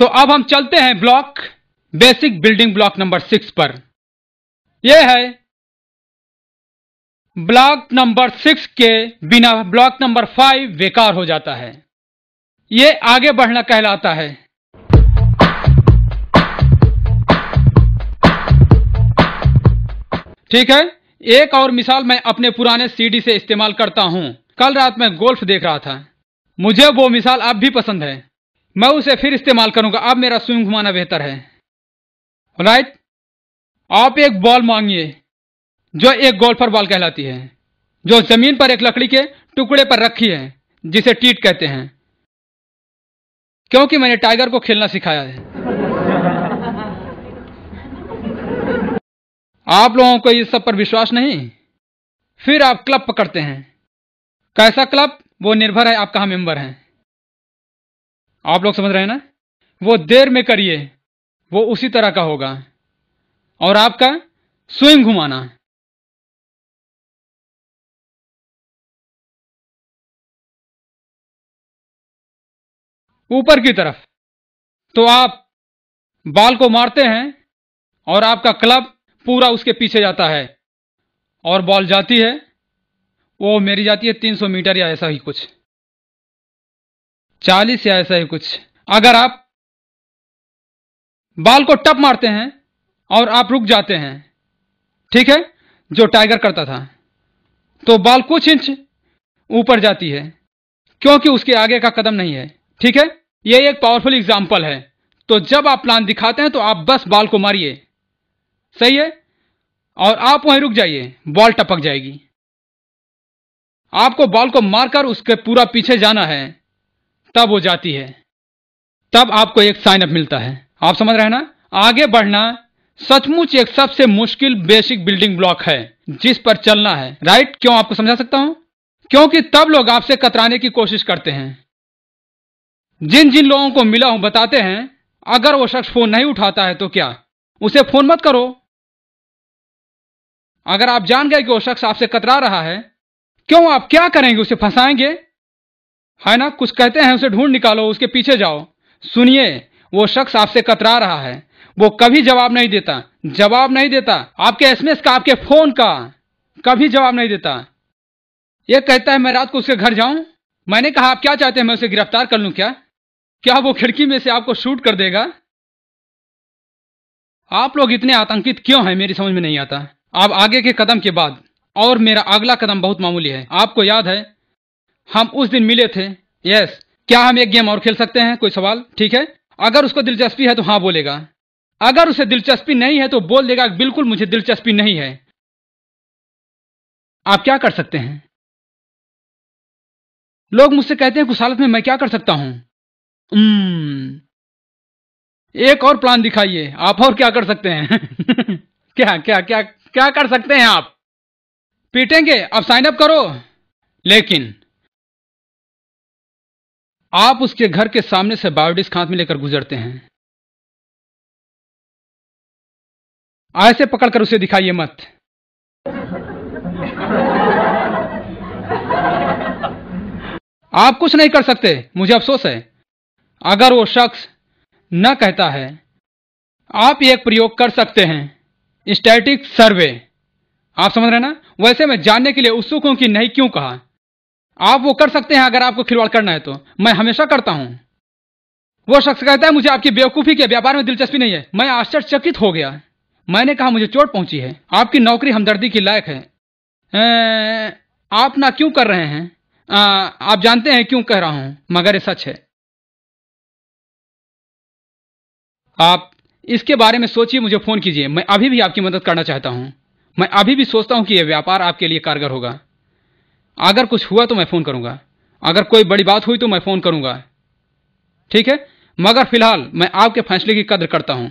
तो अब हम चलते हैं block basic building block number six पर यह है ब्लॉक नंबर सिक्स के बिना ब्लॉक नंबर फाइव बेकार हो जाता है ये आगे बढ़ना कहलाता है ठीक है एक और मिसाल मैं अपने पुराने सीडी से इस्तेमाल करता हूं कल रात मैं गोल्फ देख रहा था मुझे वो मिसाल अब भी पसंद है मैं उसे फिर इस्तेमाल करूंगा अब मेरा स्विंग घुमाना बेहतर है राइट आप एक बॉल मांगिए जो एक गोल्फर बॉल कहलाती है जो जमीन पर एक लकड़ी के टुकड़े पर रखी है जिसे टीट कहते हैं क्योंकि मैंने टाइगर को खेलना सिखाया है आप लोगों को इस सब पर विश्वास नहीं फिर आप क्लब पकड़ते हैं कैसा क्लब वो निर्भर है आप कहा मेंबर हैं आप लोग समझ रहे हैं ना वो देर में करिए वो उसी तरह का होगा और आपका स्विंग घुमाना ऊपर की तरफ तो आप बाल को मारते हैं और आपका क्लब पूरा उसके पीछे जाता है और बॉल जाती है वो मेरी जाती है 300 मीटर या ऐसा ही कुछ चालीस या ऐसा ही कुछ अगर आप बाल को टप मारते हैं और आप रुक जाते हैं ठीक है जो टाइगर करता था तो बाल कुछ इंच ऊपर जाती है क्योंकि उसके आगे का कदम नहीं है ठीक है यह एक पावरफुल एग्जाम्पल है तो जब आप प्लान दिखाते हैं तो आप बस बाल को मारिए सही है और आप वहीं रुक जाइए बॉल टपक जाएगी आपको बॉल को मारकर उसके पूरा पीछे जाना है तब हो जाती है तब आपको एक साइन अप मिलता है आप समझ रहे हैं ना आगे बढ़ना सचमुच एक सबसे मुश्किल बेसिक बिल्डिंग ब्लॉक है जिस पर चलना है राइट क्यों आपको समझा सकता हूं क्योंकि तब लोग आपसे कतराने की कोशिश करते हैं जिन जिन लोगों को मिला हूं बताते हैं अगर वो शख्स फोन नहीं उठाता है तो क्या उसे फोन मत करो अगर आप जान गए कि वो शख्स आपसे कतरा रहा है क्यों आप क्या करेंगे उसे फंसाएंगे है ना कुछ कहते हैं उसे ढूंढ निकालो उसके पीछे जाओ सुनिए वो शख्स आपसे कतरा रहा है वो कभी जवाब नहीं देता जवाब नहीं देता आपके एसएमएस का आपके फोन का कभी जवाब नहीं देता ये कहता है मैं रात को उसके घर जाऊं मैंने कहा आप क्या चाहते हैं मैं उसे गिरफ्तार कर लूं क्या क्या वो खिड़की में से आपको शूट कर देगा आप लोग इतने आतंकित क्यों हैं मेरी समझ में नहीं आता अब आगे के कदम के बाद और मेरा अगला कदम बहुत मामूली है आपको याद है हम उस दिन मिले थे यस क्या हम एक गेम और खेल सकते हैं कोई सवाल ठीक है अगर उसको दिलचस्पी है तो हाँ बोलेगा अगर उसे दिलचस्पी नहीं है तो बोल देगा बिल्कुल मुझे दिलचस्पी नहीं है आप क्या कर सकते हैं लोग मुझसे कहते हैं कुछ हालत में मैं क्या कर सकता हूं एक और प्लान दिखाइए आप और क्या कर सकते हैं क्या, क्या क्या क्या क्या कर सकते हैं आप पीटेंगे अब साइन अप करो लेकिन आप उसके घर के सामने से बायोडिस खांत में लेकर गुजरते हैं ऐसे पकड़कर उसे दिखाइए मत आप कुछ नहीं कर सकते मुझे अफसोस है अगर वो शख्स न कहता है आप एक प्रयोग कर सकते हैं स्टैटिक सर्वे आप समझ रहे ना वैसे मैं जानने के लिए उत्सुक हूं कि नहीं क्यों कहा आप वो कर सकते हैं अगर आपको खिलवाड़ करना है तो मैं हमेशा करता हूं वो शख्स कहता है मुझे आपकी बेवकूफ़ी के व्यापार में दिलचस्पी नहीं है मैं आश्चर्यचकित हो गया मैंने कहा मुझे चोट पहुंची है आपकी नौकरी हमदर्दी की लायक है ए, आप ना क्यों कर रहे हैं आ, आप जानते हैं क्यों कह रहा हूं मगर ये सच है आप इसके बारे में सोचिए मुझे फोन कीजिए मैं अभी भी आपकी मदद करना चाहता हूं मैं अभी भी सोचता हूं कि यह व्यापार आपके लिए कारगर होगा अगर कुछ हुआ तो मैं फ़ोन करूंगा अगर कोई बड़ी बात हुई तो मैं फ़ोन करूंगा ठीक है मगर फिलहाल मैं आपके फैसले की कद्र करता हूं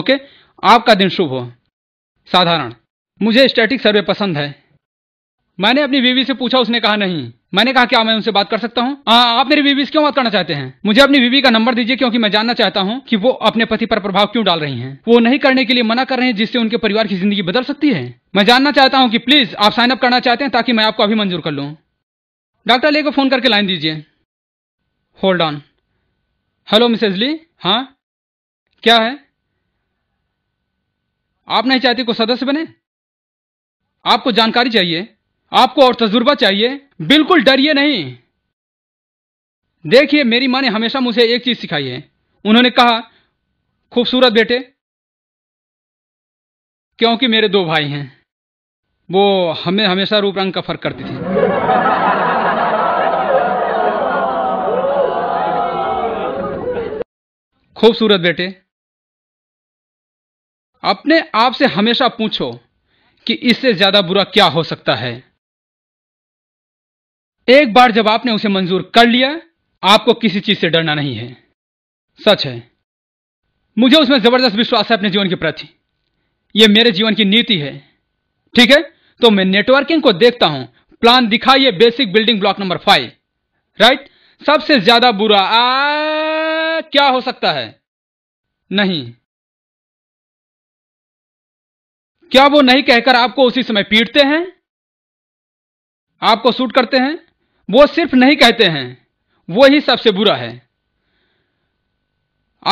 ओके आपका दिन शुभ हो साधारण मुझे स्टैटिक सर्वे पसंद है मैंने अपनी बीवी से पूछा उसने कहा नहीं मैंने कहा क्या मैं उनसे बात कर सकता हूँ हाँ, आप मेरी बीवी से क्यों बात करना चाहते हैं मुझे अपनी बीवी का नंबर दीजिए क्योंकि मैं जानना चाहता हूँ कि वो अपने पति पर प्रभाव क्यों डाल रही हैं वो नहीं करने के लिए मना कर रहे हैं जिससे उनके परिवार की जिंदगी बदल सकती है मैं जानना चाहता हूँ कि प्लीज आप साइन अप करना चाहते हैं ताकि मैं आपको अभी मंजूर कर लू डॉक्टर ले को फोन करके लाइन दीजिए hold on hello Mrs Lee हाँ क्या है आप नहीं चाहती को सदस्य बने आपको जानकारी चाहिए आपको और तजुर्बा चाहिए बिल्कुल डरिए नहीं देखिए मेरी माँ ने हमेशा मुझे एक चीज सिखाई है उन्होंने कहा खूबसूरत बेटे क्योंकि मेरे दो भाई हैं वो हमें हमेशा रूप रंग का फर्क करती थी खूबसूरत बेटे अपने आप से हमेशा पूछो कि इससे ज्यादा बुरा क्या हो सकता है एक बार जब आपने उसे मंजूर कर लिया आपको किसी चीज से डरना नहीं है सच है मुझे उसमें जबरदस्त विश्वास है अपने जीवन के प्रति यह मेरे जीवन की नीति है ठीक है तो मैं नेटवर्किंग को देखता हूं प्लान दिखाइए basic building block number five right सबसे ज्यादा बुरा आ, क्या हो सकता है नहीं क्या वो नहीं कहकर आपको उसी समय पीटते हैं आपको सूट करते हैं वो सिर्फ नहीं कहते हैं वो ही सबसे बुरा है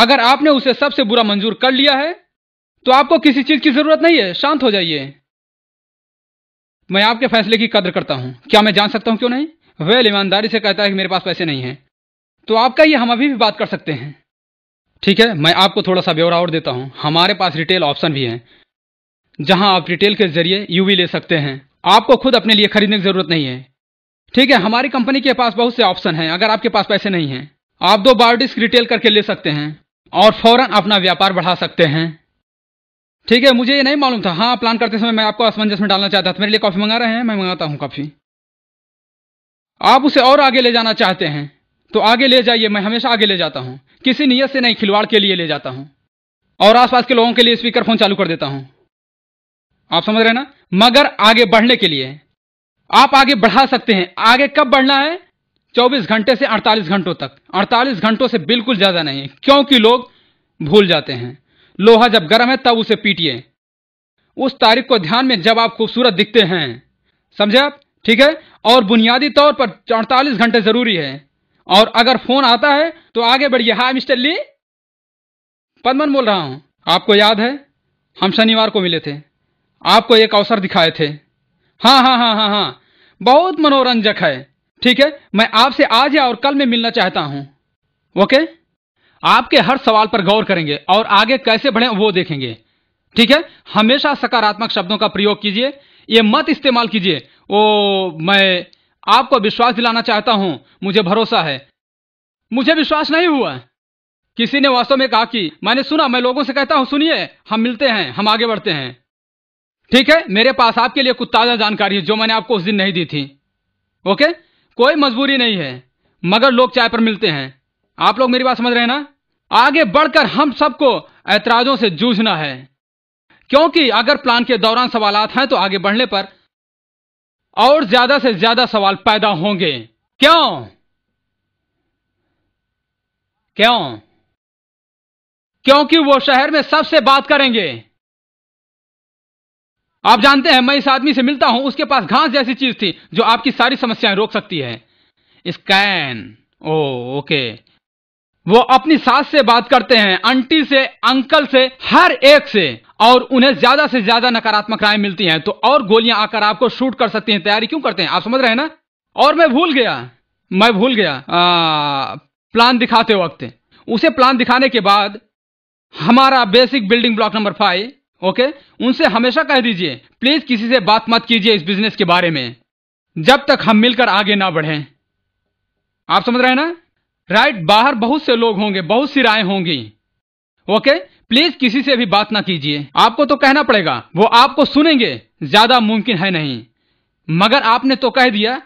अगर आपने उसे सबसे बुरा मंजूर कर लिया है तो आपको किसी चीज की जरूरत नहीं है शांत हो जाइए मैं आपके फैसले की कदर करता हूं क्या मैं जान सकता हूं क्यों नहीं वेल ईमानदारी से कहता है कि मेरे पास पैसे नहीं है तो आपका ये हम अभी भी बात कर सकते हैं ठीक है मैं आपको थोड़ा सा ब्यौरा और देता हूं हमारे पास रिटेल ऑप्शन भी है जहां आप रिटेल के जरिए यूवी ले सकते हैं आपको खुद अपने लिए खरीदने की जरूरत नहीं है ठीक है हमारी कंपनी के पास बहुत से ऑप्शन हैं अगर आपके पास पैसे नहीं हैं आप दो बायोडिस्क रिटेल करके ले सकते हैं और फौरन अपना व्यापार बढ़ा सकते हैं ठीक है मुझे ये नहीं मालूम था हाँ प्लान करते समय मैं आपको असमंजस में डालना चाहता था मेरे लिए कॉफ़ी मंगा रहे हैं मैं मंगाता हूँ कॉफ़ी आप उसे और आगे ले जाना चाहते हैं तो आगे ले जाइए मैं हमेशा आगे ले जाता हूँ किसी नीयत से नहीं खिलवाड़ के लिए ले जाता हूँ और आसपास के लोगों के लिए स्पीकर फोन चालू कर देता हूँ आप समझ रहे ना मगर आगे बढ़ने के लिए आप आगे बढ़ा सकते हैं आगे कब बढ़ना है 24 घंटे से 48 घंटों तक 48 घंटों से बिल्कुल ज़्यादा नहीं क्योंकि लोग भूल जाते हैं लोहा जब गर्म है तब उसे पीटिए उस तारीख को ध्यान में जब आप खूबसूरत दिखते हैं समझे आप ठीक है और बुनियादी तौर पर अड़तालीस घंटे जरूरी है और अगर फोन आता है तो आगे बढ़िए हाय मिस्टर ली पदमन बोल रहा हूं आपको याद है हम शनिवार को मिले थे आपको एक अवसर दिखाए थे हाँ हाँ हाँ हाँ हाँ बहुत मनोरंजक है ठीक है मैं आपसे आज या और कल में मिलना चाहता हूं ओके आपके हर सवाल पर गौर करेंगे और आगे कैसे बढ़े वो देखेंगे ठीक है हमेशा सकारात्मक शब्दों का प्रयोग कीजिए ये मत इस्तेमाल कीजिए ओ मैं आपको विश्वास दिलाना चाहता हूं मुझे भरोसा है मुझे विश्वास नहीं हुआ किसी ने वास्तव में कहा कि मैंने सुना मैं लोगों से कहता हूं सुनिए हम मिलते हैं हम आगे बढ़ते हैं ठीक है मेरे पास आपके लिए कुछ ताज़ा जानकारी है जो मैंने आपको उस दिन नहीं दी थी ओके कोई मजबूरी नहीं है मगर लोग चाय पर मिलते हैं आप लोग मेरी बात समझ रहे हैं ना आगे बढ़कर हम सबको ऐतराजों से जूझना है क्योंकि अगर प्लान के दौरान सवाल हैं तो आगे बढ़ने पर और ज्यादा से ज्यादा सवाल पैदा होंगे क्यों क्यों क्योंकि वो शहर में सबसे बात करेंगे आप जानते हैं मैं इस आदमी से मिलता हूं उसके पास घास जैसी चीज थी जो आपकी सारी समस्याएं रोक सकती है स्कैन ओ ओके वो अपनी सास से बात करते हैं आंटी से अंकल से हर एक से और उन्हें ज्यादा से ज्यादा नकारात्मक राय मिलती हैं तो और गोलियां आकर आपको शूट कर सकती हैं तैयारी क्यों करते हैं आप समझ रहे हैं ना और मैं भूल गया मैं भूल गया आ, प्लान दिखाते वक्त उसे प्लान दिखाने के बाद हमारा basic building block number five okay उनसे हमेशा कह दीजिए प्लीज किसी से बात मत कीजिए इस बिजनेस के बारे में जब तक हम मिलकर आगे ना बढ़े आप समझ रहे हैं ना राइट बाहर बहुत से लोग होंगे बहुत सी राय होंगी ओके प्लीज किसी से भी बात ना कीजिए आपको तो कहना पड़ेगा वो आपको सुनेंगे ज्यादा मुमकिन है नहीं मगर आपने तो कह दिया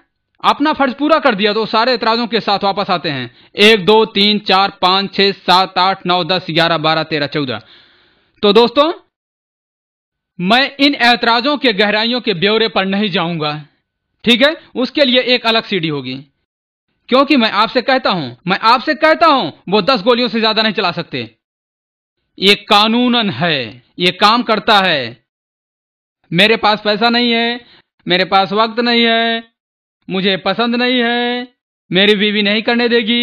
अपना फर्ज पूरा कर दिया तो सारे इतराजों के साथ वापस आते हैं एक दो तीन चार पांच छह सात आठ नौ दस ग्यारह बारह तेरह चौदह तो दोस्तों मैं इन ऐतराजों के गहराइयों के ब्यौरे पर नहीं जाऊंगा ठीक है उसके लिए एक अलग सीढ़ी होगी क्योंकि मैं आपसे कहता हूं मैं आपसे कहता हूं वो दस गोलियों से ज्यादा नहीं चला सकते ये कानूनन है ये काम करता है मेरे पास पैसा नहीं है मेरे पास वक्त नहीं है मुझे पसंद नहीं है मेरी बीवी नहीं करने देगी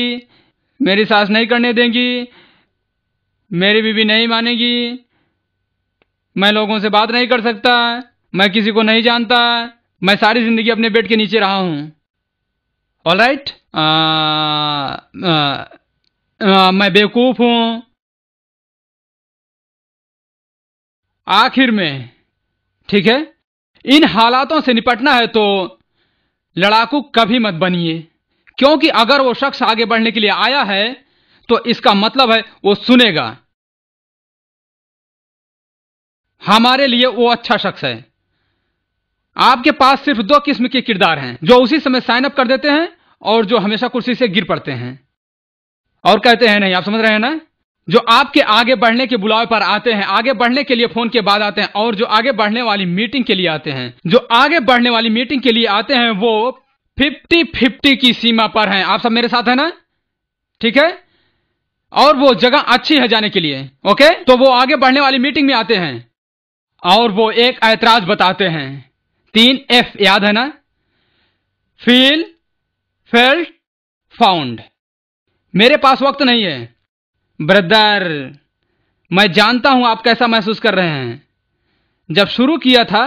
मेरी सास नहीं करने देगी मेरी बीवी नहीं मानेगी मैं लोगों से बात नहीं कर सकता मैं किसी को नहीं जानता मैं सारी जिंदगी अपने बेड के नीचे रहा हूं ऑल राइट मैं बेवकूफ हूं आखिर में ठीक है इन हालातों से निपटना है तो लड़ाकू कभी मत बनिए क्योंकि अगर वो शख्स आगे बढ़ने के लिए आया है तो इसका मतलब है वो सुनेगा हमारे लिए वो अच्छा शख्स है आपके पास सिर्फ दो किस्म के किरदार हैं जो उसी समय साइन अप कर देते हैं और जो हमेशा कुर्सी से गिर पड़ते हैं और कहते हैं नहीं आप समझ रहे हैं ना जो आपके आगे बढ़ने के बुलावे पर आते हैं आगे बढ़ने के लिए फोन के बाद आते हैं और जो आगे बढ़ने वाली मीटिंग के लिए आते हैं जो आगे बढ़ने वाली मीटिंग के लिए आते हैं वो फिफ्टी फिफ्टी की सीमा पर हैं आप सब मेरे साथ है ना ठीक है और वो जगह अच्छी है जाने के लिए ओके तो वो आगे बढ़ने वाली मीटिंग में आते हैं और वो एक ऐतराज बताते हैं तीन एफ याद है ना फील फेल्ट फाउंड मेरे पास वक्त नहीं है ब्रदर मैं जानता हूं आप कैसा महसूस कर रहे हैं जब शुरू किया था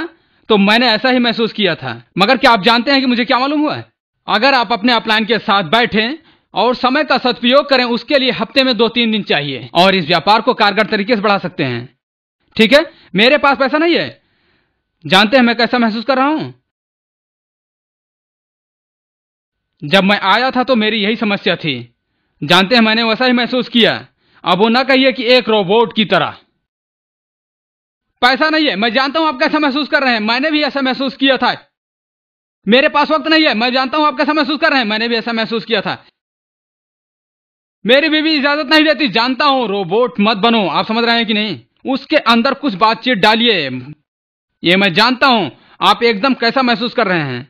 तो मैंने ऐसा ही महसूस किया था मगर क्या आप जानते हैं कि मुझे क्या मालूम हुआ है अगर आप अपने अपलाइन के साथ बैठें और समय का सदुपयोग करें उसके लिए हफ्ते में दो तीन दिन चाहिए और इस व्यापार को कारगर तरीके से बढ़ा सकते हैं ठीक है मेरे पास पैसा नहीं है जानते हैं मैं कैसा महसूस कर रहा हूं जब मैं आया था तो मेरी यही समस्या थी जानते हैं मैंने वैसा ही महसूस किया अब वो ना कहिए कि एक रोबोट की तरह पैसा नहीं है मैं जानता हूं आप कैसा महसूस कर रहे हैं मैंने भी ऐसा महसूस किया था मेरे पास वक्त नहीं है मैं जानता हूं आप कैसा महसूस कर रहे हैं मैंने भी ऐसा महसूस किया था मेरी बीवी इजाजत नहीं देती जानता हूं रोबोट मत बनो आप समझ रहे हैं कि नहीं उसके अंदर कुछ बातचीत डालिए ये मैं जानता हूं आप एकदम कैसा महसूस कर रहे हैं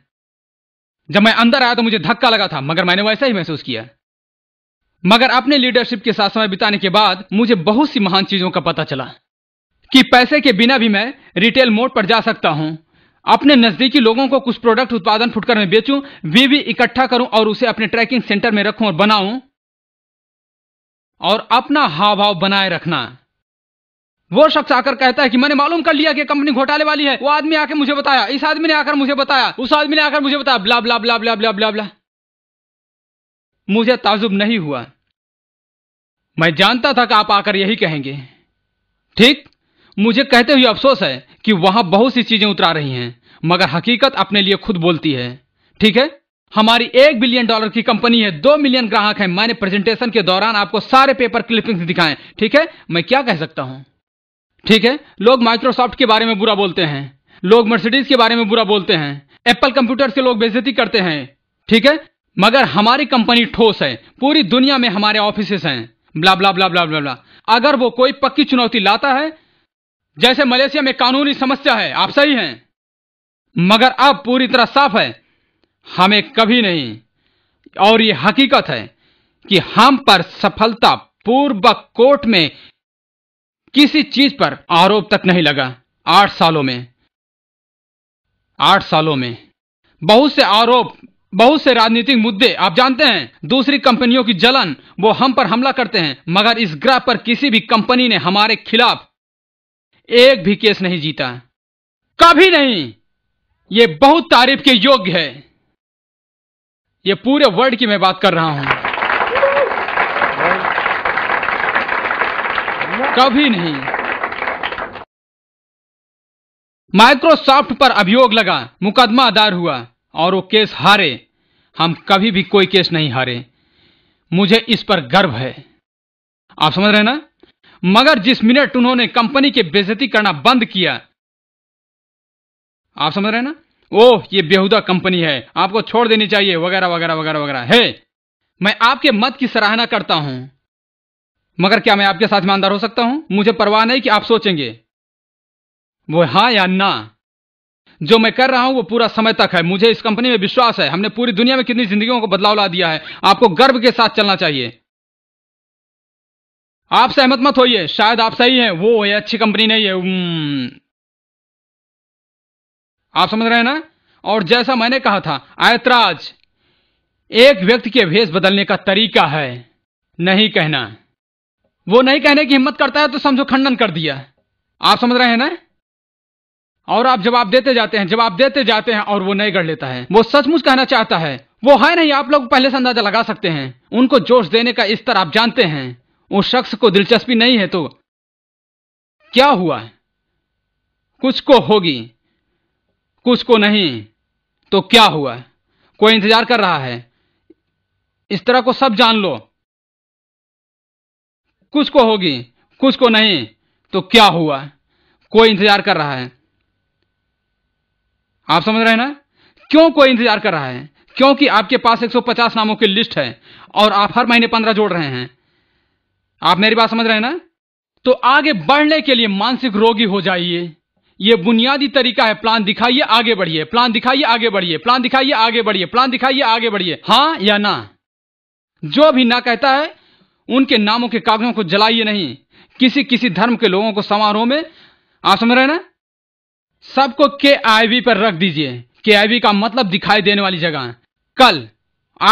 जब मैं अंदर आया तो मुझे धक्का लगा था मगर मैंने वैसा ही महसूस किया मगर अपने लीडरशिप के साथ समय बिताने के बाद मुझे बहुत सी महान चीजों का पता चला कि पैसे के बिना भी मैं रिटेल मोड पर जा सकता हूं अपने नजदीकी लोगों को कुछ प्रोडक्ट उत्पादन फुटकर में बेचूं वे भी इकट्ठा करूं और उसे अपने ट्रैकिंग सेंटर में रखूं और बनाऊं और अपना हाव भाव बनाए रखना वो शख्स आकर कहता है कि मैंने मालूम कर लिया कि कंपनी घोटाले वाली है वो आदमी आकर मुझे बताया इस आदमी ने आकर मुझे बताया उस आदमी ने आकर मुझे बताया ब्ला ब्ला ब्ला ब्ला ब्ला ब्ला ब्ला मुझे ताजुब नहीं हुआ मैं जानता था कि आप आकर यही कहेंगे ठीक मुझे कहते हुए अफसोस है कि वहां बहुत सी चीजें उतरा रही हैं मगर हकीकत अपने लिए खुद बोलती है ठीक है हमारी एक बिलियन डॉलर की कंपनी है दो मिलियन ग्राहक हैं मैंने प्रेजेंटेशन के दौरान आपको सारे पेपर क्लिपिंग्स दिखाए ठीक है मैं क्या कह सकता हूं ठीक है लोग माइक्रोसॉफ्ट के बारे में बुरा बोलते हैं लोग मर्सिडीज के बारे में बुरा बोलते हैं एप्पल कंप्यूटर के लोग बेजती करते हैं ठीक है मगर हमारी कंपनी ठोस है पूरी दुनिया में हमारे ऑफिस हैं ब्ला ब्ला ब्ला ब्ला ब्ला अगर वो कोई पक्की चुनौती लाता है जैसे मलेशिया में कानूनी समस्या है आप सही हैं मगर अब पूरी तरह साफ है हमें कभी नहीं और ये हकीकत है कि हम पर सफलता पूर्वक कोर्ट में किसी चीज पर आरोप तक नहीं लगा आठ सालों में आठ सालों में बहुत से आरोप बहुत से राजनीतिक मुद्दे आप जानते हैं दूसरी कंपनियों की जलन वो हम पर हमला करते हैं मगर इस ग्रह पर किसी भी कंपनी ने हमारे खिलाफ एक भी केस नहीं जीता कभी नहीं ये बहुत तारीफ के योग्य है ये पूरे वर्ल्ड की मैं बात कर रहा हूं कभी नहीं माइक्रोसॉफ्ट पर अभियोग लगा मुकदमा दायर हुआ और वो केस हारे हम कभी भी कोई केस नहीं हारे मुझे इस पर गर्व है आप समझ रहे ना मगर जिस मिनट उन्होंने कंपनी के बेजती करना बंद किया आप समझ रहे ना ओह ये बेहुदा कंपनी है आपको छोड़ देनी चाहिए वगैरह वगैरह वगैरह वगैरह है मैं आपके मत की सराहना करता हूं मगर क्या मैं आपके साथ ईमानदार हो सकता हूं मुझे परवाह नहीं कि आप सोचेंगे वो हाँ या ना जो मैं कर रहा हूं वो पूरा समय तक है मुझे इस कंपनी में विश्वास है हमने पूरी दुनिया में कितनी जिंदगियों को बदलाव ला दिया है आपको गर्व के साथ चलना चाहिए आप सहमत मत होइए शायद आप सही हैं वो ये अच्छी कंपनी नहीं है आप समझ रहे हैं ना और जैसा मैंने कहा था आयतराज एक व्यक्ति के भेष बदलने का तरीका है नहीं कहना वो नहीं कहने की हिम्मत करता है तो समझो खंडन कर दिया आप समझ रहे हैं ना और आप जवाब देते जाते हैं जवाब देते जाते हैं और वो नहीं गढ़ लेता है वो सचमुच कहना चाहता है वो है नहीं आप लोग पहले से अंदाजा लगा सकते हैं उनको जोश देने का स्तर आप जानते हैं उस शख्स को दिलचस्पी नहीं है तो क्या हुआ कुछ को होगी कुछ को नहीं तो क्या हुआ कोई इंतजार कर रहा है इस तरह को सब जान लो कुछ को होगी कुछ को नहीं तो क्या हुआ कोई इंतजार कर रहा है आप समझ रहे हैं ना क्यों कोई इंतजार कर रहा है क्योंकि आपके पास 150 नामों की लिस्ट है और आप हर महीने 15 जोड़ रहे हैं आप मेरी बात समझ रहे हैं ना तो आगे बढ़ने के लिए मानसिक रोगी हो जाइए यह बुनियादी तरीका है प्लान दिखाइए आगे बढ़िए प्लान दिखाइए आगे बढ़िए प्लान दिखाइए आगे बढ़िए प्लान दिखाइए आगे बढ़िए हाँ या ना जो भी ना कहता है उनके नामों के कागजों को जलाइए नहीं किसी किसी धर्म के लोगों को समारोह में आप समझ रहे ना सबको के आई पर रख दीजिए के आई वी का मतलब दिखाई देने वाली जगह कल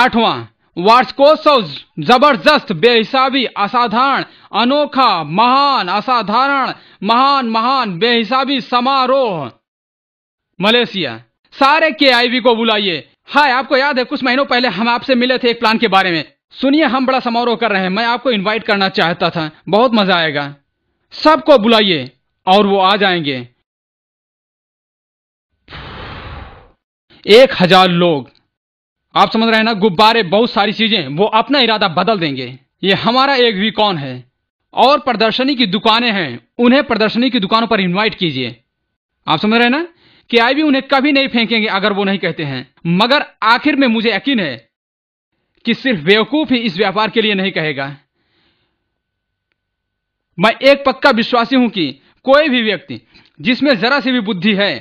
आठवां वार्षिकोत्सव जबरदस्त बेहिसाबी असाधारण अनोखा महान असाधारण महान महान बेहिसाबी समारोह मलेशिया सारे के आई को बुलाइए हाय आपको याद है कुछ महीनों पहले हम आपसे मिले थे एक प्लान के बारे में सुनिए हम बड़ा समारोह कर रहे हैं मैं आपको इनवाइट करना चाहता था बहुत मजा आएगा सबको बुलाइए और वो आ जाएंगे एक हजार लोग आप समझ रहे हैं ना गुब्बारे बहुत सारी चीजें वो अपना इरादा बदल देंगे ये हमारा एक कौन है और प्रदर्शनी की दुकानें हैं उन्हें प्रदर्शनी की दुकानों पर इनवाइट कीजिए आप समझ रहे हैं ना कि आई भी उन्हें कभी नहीं फेंकेंगे अगर वो नहीं कहते हैं मगर आखिर में मुझे यकीन है कि सिर्फ बेवकूफ ही इस व्यापार के लिए नहीं कहेगा मैं एक पक्का विश्वासी हूं कि कोई भी व्यक्ति जिसमें जरा सी भी बुद्धि है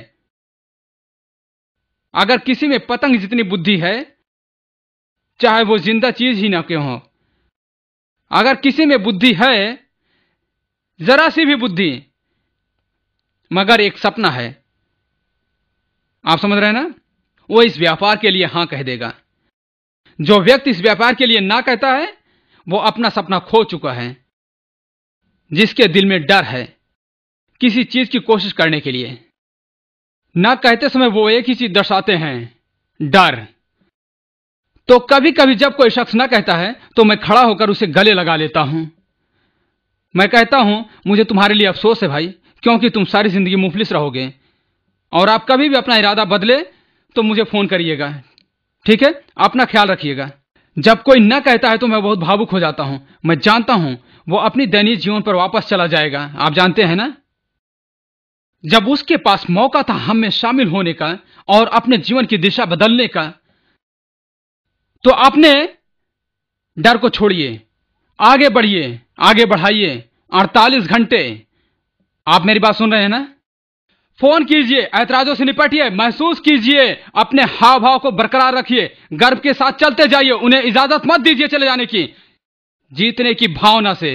अगर किसी में पतंग जितनी बुद्धि है चाहे वो जिंदा चीज ही ना क्यों हो अगर किसी में बुद्धि है जरा सी भी बुद्धि मगर एक सपना है आप समझ रहे हैं ना वो इस व्यापार के लिए हां कह देगा जो व्यक्ति इस व्यापार के लिए ना कहता है वो अपना सपना खो चुका है जिसके दिल में डर है किसी चीज की कोशिश करने के लिए ना कहते समय वो एक ही चीज दर्शाते हैं डर तो कभी कभी जब कोई शख्स ना कहता है तो मैं खड़ा होकर उसे गले लगा लेता हूं मैं कहता हूं मुझे तुम्हारे लिए अफसोस है भाई क्योंकि तुम सारी जिंदगी मुफलिस रहोगे और आप कभी भी अपना इरादा बदले तो मुझे फोन करिएगा ठीक है अपना ख्याल रखिएगा जब कोई न कहता है तो मैं बहुत भावुक हो जाता हूं मैं जानता हूं वो अपनी दैनिक जीवन पर वापस चला जाएगा आप जानते हैं ना जब उसके पास मौका था हम में शामिल होने का और अपने जीवन की दिशा बदलने का तो आपने डर को छोड़िए आगे बढ़िए आगे बढ़ाइए अड़तालीस घंटे आप मेरी बात सुन रहे हैं ना फोन कीजिए ऐतराजों से निपटिए महसूस कीजिए अपने हाव भाव को बरकरार रखिए गर्व के साथ चलते जाइए उन्हें इजाजत मत दीजिए चले जाने की जीतने की भावना से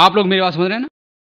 आप लोग मेरी बात समझ रहे हैं ना